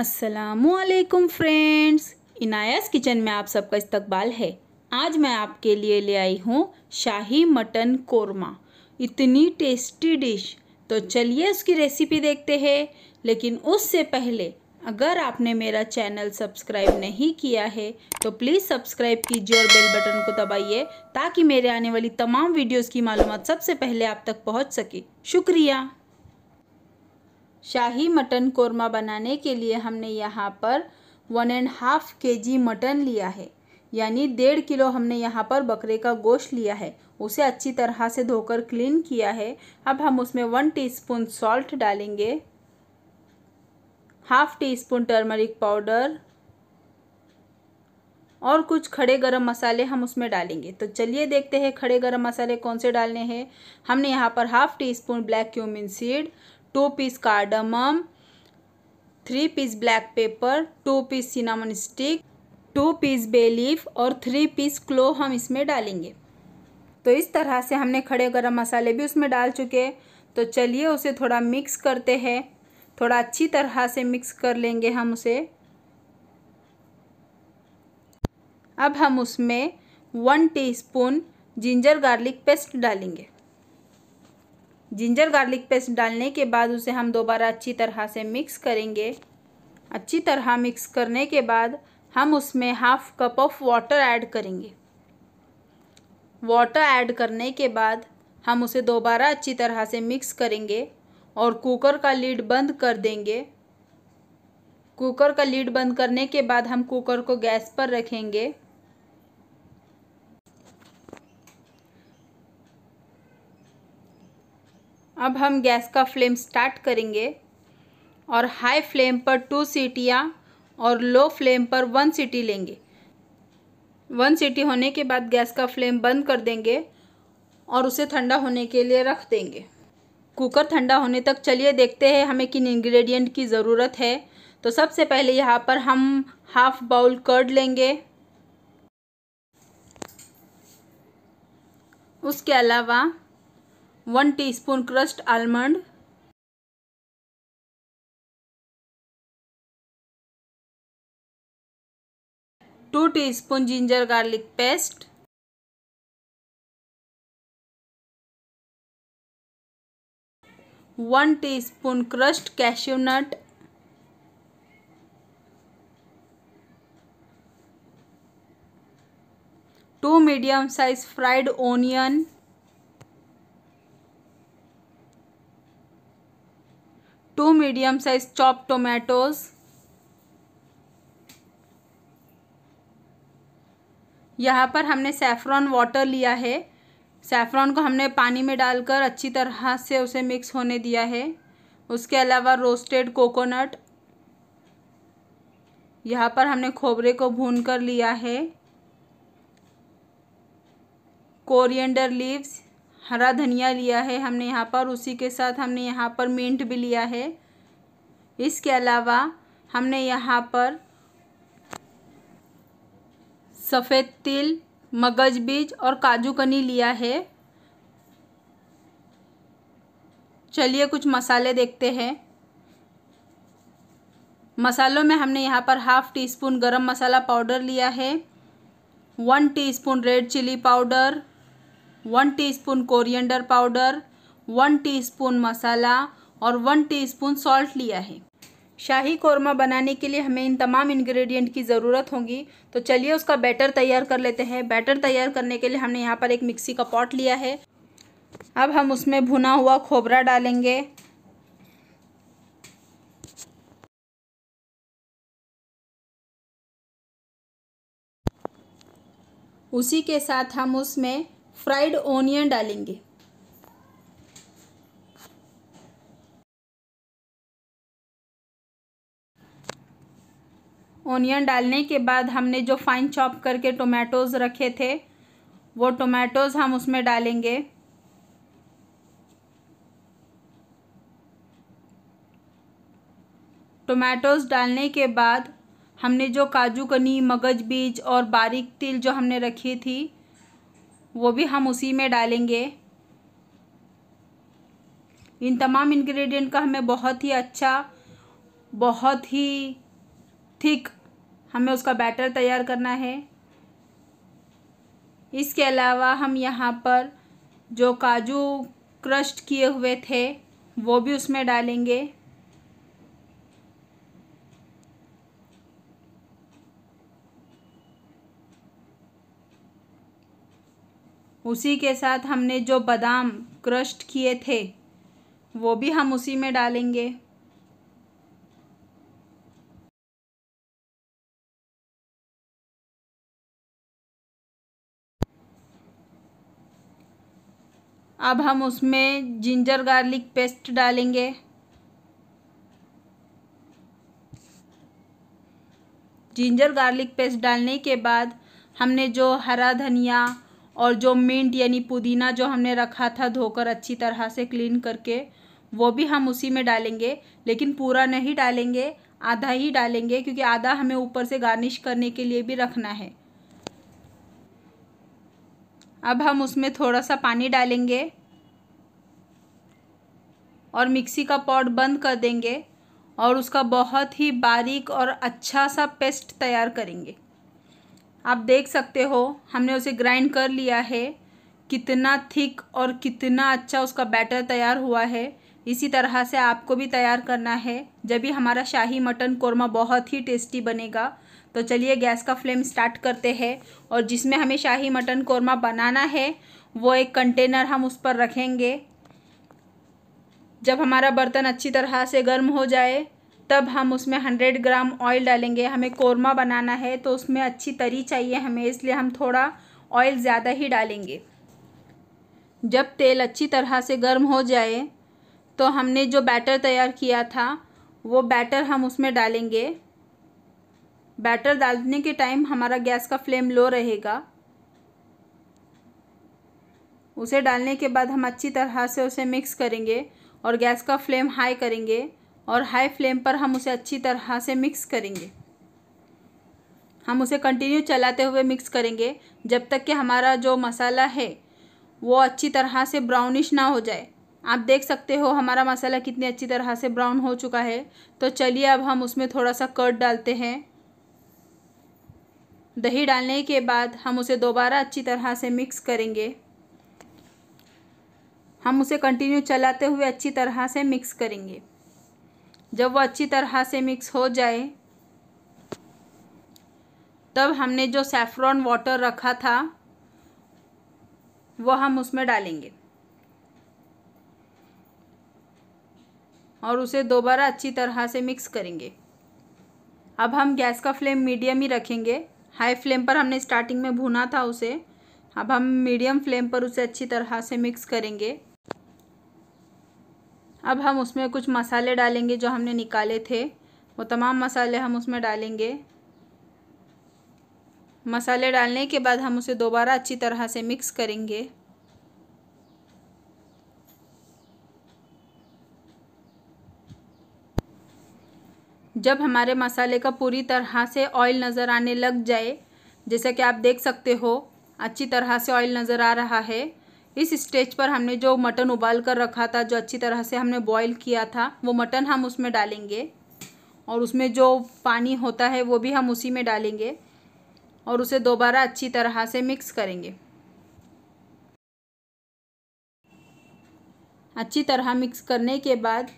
असलकुम friends इनायस kitchen में आप सबका इस्तकबाल है आज मैं आपके लिए ले आई हूँ शाही मटन कोरमा इतनी टेस्टी डिश तो चलिए उसकी रेसिपी देखते हैं लेकिन उससे पहले अगर आपने मेरा चैनल सब्सक्राइब नहीं किया है तो प्लीज़ सब्सक्राइब कीजिए और बेल बटन को दबाइए ताकि मेरे आने वाली तमाम वीडियोज़ की मालूम सबसे पहले आप तक पहुँच सके शुक्रिया शाही मटन कोरमा बनाने के लिए हमने यहाँ पर वन एंड हाफ के जी मटन लिया है यानी डेढ़ किलो हमने यहाँ पर बकरे का गोश्त लिया है उसे अच्छी तरह से धोकर क्लीन किया है अब हम उसमें वन टीस्पून सॉल्ट डालेंगे half teaspoon turmeric powder और कुछ खड़े गरम मसाले हम उसमें डालेंगे तो चलिए देखते हैं खड़े गरम मसाले कौन से डालने हैं हमने यहाँ पर half teaspoon black cumin seed two piece cardamom three piece black pepper two piece cinnamon stick two piece bay leaf और थ्री पीस क्लो हम इसमें डालेंगे तो इस तरह से हमने खड़े गरम मसाले भी उसमें डाल चुके तो चलिए उसे थोड़ा मिक्स करते हैं थोड़ा अच्छी तरह से मिक्स कर लेंगे हम उसे अब हम उसमें one teaspoon ginger garlic paste डालेंगे जिंजर गार्लिक पेस्ट डालने के बाद उसे हम दोबारा अच्छी तरह से मिक्स करेंगे अच्छी तरह मिक्स करने के बाद हम उसमें half cup of water add करेंगे वाटर ऐड करने के बाद हम उसे दोबारा अच्छी तरह से मिक्स करेंगे और कुकर का लीड बंद कर देंगे कुकर का लीड बंद करने के बाद हम कुकर को गैस पर रखेंगे अब हम गैस का फ्लेम स्टार्ट करेंगे और हाई फ्लेम पर टू सीटियाँ और लो फ्लेम पर वन सीटी लेंगे वन सीटी होने के बाद गैस का फ्लेम बंद कर देंगे और उसे ठंडा होने के लिए रख देंगे कुकर ठंडा होने तक चलिए देखते हैं हमें किन इंग्रेडिएंट की ज़रूरत है तो सबसे पहले यहाँ पर हम हाफ बाउल कर्ड लेंगे उसके अलावा one teaspoon crushed almond two teaspoon ginger garlic paste one teaspoon crushed cashew nut two medium size fried onion medium size chop tomatoes यहाँ पर हमने सेफ्रॉन वाटर लिया है सेफ्रॉन को हमने पानी में डालकर अच्छी तरह से उसे मिक्स होने दिया है उसके अलावा रोस्टेड कोकोनट यहाँ पर हमने खोबरे को भून कर लिया है कोरिएंडर लीव्स हरा धनिया लिया है हमने यहाँ पर उसी के साथ हमने यहाँ पर मिंट भी लिया है इसके अलावा हमने यहाँ पर सफ़ेद तिल मगज बीज और काजू कनी लिया है चलिए कुछ मसाले देखते हैं मसालों में हमने यहाँ पर हाफ़ टी स्पून गरम मसाला पाउडर लिया है one teaspoon red chili powder one teaspoon coriander powder one teaspoon masala और वन टी स्पून सॉल्ट लिया है शाही कौरमा बनाने के लिए हमें इन तमाम इंग्रेडिएंट की ज़रूरत होगी तो चलिए उसका बैटर तैयार कर लेते हैं बैटर तैयार करने के लिए हमने यहाँ पर एक मिक्सी का पॉट लिया है अब हम उसमें भुना हुआ खोबरा डालेंगे उसी के साथ हम उसमें फ्राइड ओनियन डालेंगे ओनियन डालने के बाद हमने जो फाइन चॉप करके टोमेटोज़ रखे थे वो टोमेटोज़ हम उसमें डालेंगे टोमेटोज़ डालने के बाद हमने जो काजू कनी मगज बीज और बारीक तिल जो हमने रखी थी वो भी हम उसी में डालेंगे इन तमाम इंग्रेडिएंट का हमें बहुत ही अच्छा बहुत ही थिक हमें उसका बैटर तैयार करना है इसके अलावा हम यहाँ पर जो काजू क्रश्ड किए हुए थे वो भी उसमें डालेंगे उसी के साथ हमने जो बादाम क्रश्ड किए थे वो भी हम उसी में डालेंगे अब हम उसमें जिंजर गार्लिक पेस्ट डालेंगे जिंजर गार्लिक पेस्ट डालने के बाद हमने जो हरा धनिया और जो मिंट यानी पुदीना जो हमने रखा था धोकर अच्छी तरह से क्लीन करके वो भी हम उसी में डालेंगे लेकिन पूरा नहीं डालेंगे आधा ही डालेंगे क्योंकि आधा हमें ऊपर से गार्निश करने के लिए भी रखना है अब हम उसमें थोड़ा सा पानी डालेंगे और मिक्सी का पॉट बंद कर देंगे और उसका बहुत ही बारीक और अच्छा सा पेस्ट तैयार करेंगे आप देख सकते हो हमने उसे ग्राइंड कर लिया है कितना थिक और कितना अच्छा उसका बैटर तैयार हुआ है इसी तरह से आपको भी तैयार करना है जब भी हमारा शाही मटन कोरमा बहुत ही टेस्टी बनेगा तो चलिए गैस का फ्लेम स्टार्ट करते हैं और जिसमें हमें शाही मटन कोरमा बनाना है वो एक कंटेनर हम उस पर रखेंगे जब हमारा बर्तन अच्छी तरह से गर्म हो जाए तब हम उसमें हंड्रेड ग्राम ऑयल डालेंगे हमें कोरमा बनाना है तो उसमें अच्छी तरी चाहिए हमें इसलिए हम थोड़ा ऑयल ज़्यादा ही डालेंगे जब तेल अच्छी तरह से गर्म हो जाए तो हमने जो बैटर तैयार किया था वो बैटर हम उसमें डालेंगे बैटर डालने के टाइम हमारा गैस का फ्लेम लो रहेगा उसे डालने के बाद हम अच्छी तरह से उसे मिक्स करेंगे और गैस का फ्लेम हाई करेंगे और हाई फ्लेम पर हम उसे अच्छी तरह से मिक्स करेंगे हम उसे कंटिन्यू चलाते हुए मिक्स करेंगे जब तक कि हमारा जो मसाला है वो अच्छी तरह से ब्राउनिश ना हो जाए आप देख सकते हो हमारा मसाला कितनी अच्छी तरह से ब्राउन हो चुका है तो चलिए अब हम उसमें थोड़ा सा कर्ड डालते हैं दही डालने के बाद हम उसे दोबारा अच्छी तरह से मिक्स करेंगे हम उसे कंटिन्यू चलाते हुए अच्छी तरह से मिक्स करेंगे जब वो अच्छी तरह से मिक्स हो जाए तब हमने जो सेफ्रॉन वाटर रखा था वो हम उसमें डालेंगे और उसे दोबारा अच्छी तरह से मिक्स करेंगे अब हम गैस का फ्लेम मीडियम ही रखेंगे हाई फ्लेम पर हमने स्टार्टिंग में भुना था उसे अब हम मीडियम फ्लेम पर उसे अच्छी तरह से मिक्स करेंगे अब हम उसमें कुछ मसाले डालेंगे जो हमने निकाले थे वो तमाम मसाले हम उसमें डालेंगे मसाले डालने के बाद हम उसे दोबारा अच्छी तरह से मिक्स करेंगे जब हमारे मसाले का पूरी तरह से ऑयल नज़र आने लग जाए जैसा कि आप देख सकते हो अच्छी तरह से ऑयल नज़र आ रहा है इस स्टेज पर हमने जो मटन उबाल कर रखा था जो अच्छी तरह से हमने बॉईल किया था वो मटन हम उसमें डालेंगे और उसमें जो पानी होता है वो भी हम उसी में डालेंगे और उसे दोबारा अच्छी तरह से मिक्स करेंगे अच्छी तरह मिक्स करने के बाद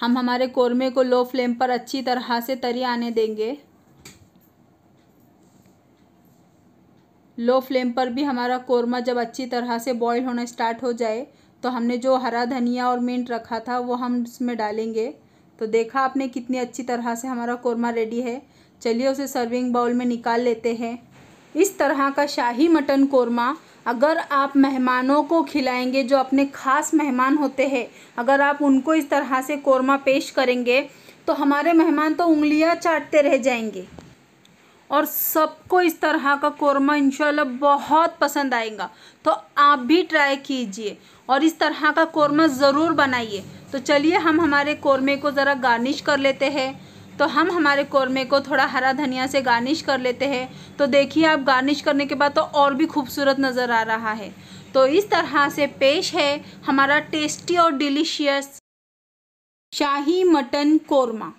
हम हमारे कौरमे को लो फ्लेम पर अच्छी तरह से तरी आने देंगे लो फ्लेम पर भी हमारा कौरमा जब अच्छी तरह से बॉईल होना स्टार्ट हो जाए तो हमने जो हरा धनिया और मिंट रखा था वो हम इसमें डालेंगे तो देखा आपने कितनी अच्छी तरह से हमारा कौरमा रेडी है चलिए उसे सर्विंग बाउल में निकाल लेते हैं इस तरह का शाही मटन कौरमा अगर आप मेहमानों को खिलाएंगे जो अपने ख़ास मेहमान होते हैं अगर आप उनको इस तरह से कोरमा पेश करेंगे तो हमारे मेहमान तो उंगलियां चाटते रह जाएंगे और सबको इस तरह का कौरमा इंशाल्लाह बहुत पसंद आएगा तो आप भी ट्राई कीजिए और इस तरह का कौरमा ज़रूर बनाइए तो चलिए हम हमारे कौरमे को ज़रा गार्निश कर लेते हैं तो हम हमारे कौरमे को थोड़ा हरा धनिया से गार्निश कर लेते हैं तो देखिए आप गार्निश करने के बाद तो और भी खूबसूरत नज़र आ रहा है तो इस तरह से पेश है हमारा टेस्टी और delicious shahi mutton korma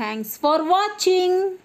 thanks for watching